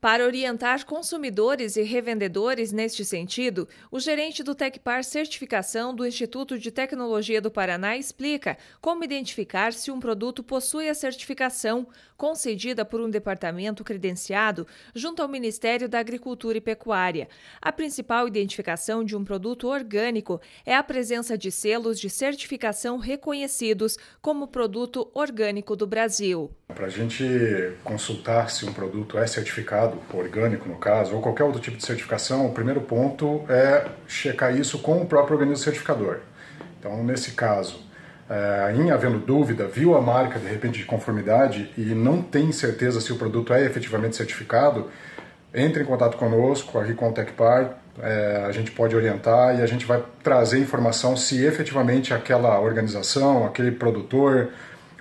Para orientar consumidores e revendedores neste sentido, o gerente do Tecpar Certificação do Instituto de Tecnologia do Paraná explica como identificar se um produto possui a certificação concedida por um departamento credenciado junto ao Ministério da Agricultura e Pecuária. A principal identificação de um produto orgânico é a presença de selos de certificação reconhecidos como produto orgânico do Brasil. Para a gente consultar se um produto é certificado, certificado orgânico, no caso, ou qualquer outro tipo de certificação, o primeiro ponto é checar isso com o próprio organismo certificador. Então, nesse caso, é, em havendo dúvida, viu a marca de repente de conformidade e não tem certeza se o produto é efetivamente certificado, entre em contato conosco aqui com o TechPar, é, eh, a gente pode orientar e a gente vai trazer informação se efetivamente aquela organização, aquele produtor,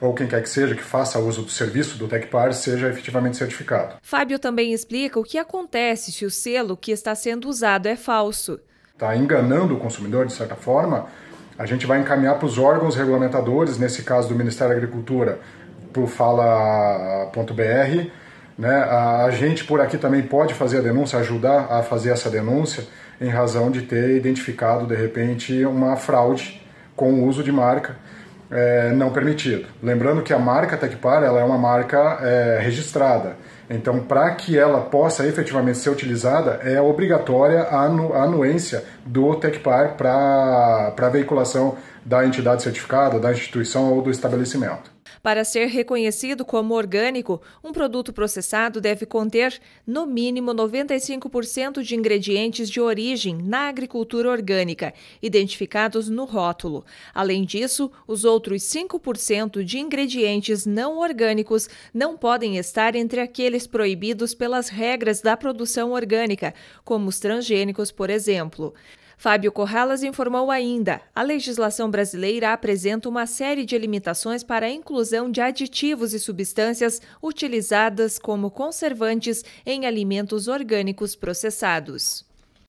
ou quem quer que seja que faça uso do serviço do TecPAR seja efetivamente certificado. Fábio também explica o que acontece se o selo que está sendo usado é falso. Está enganando o consumidor, de certa forma, a gente vai encaminhar para os órgãos regulamentadores, nesse caso do Ministério da Agricultura, para o fala.br. Né? A gente por aqui também pode fazer a denúncia, ajudar a fazer essa denúncia, em razão de ter identificado, de repente, uma fraude com o uso de marca é, não permitido. Lembrando que a marca Tecpar ela é uma marca é, registrada. Então, para que ela possa efetivamente ser utilizada, é obrigatória a, a anuência do Tecpar para a veiculação da entidade certificada, da instituição ou do estabelecimento. Para ser reconhecido como orgânico, um produto processado deve conter, no mínimo, 95% de ingredientes de origem na agricultura orgânica, identificados no rótulo. Além disso, os outros 5% de ingredientes não orgânicos não podem estar entre aqueles proibidos pelas regras da produção orgânica, como os transgênicos, por exemplo. Fábio Corralas informou ainda: a legislação brasileira apresenta uma série de limitações para a inclusão de aditivos e substâncias utilizadas como conservantes em alimentos orgânicos processados.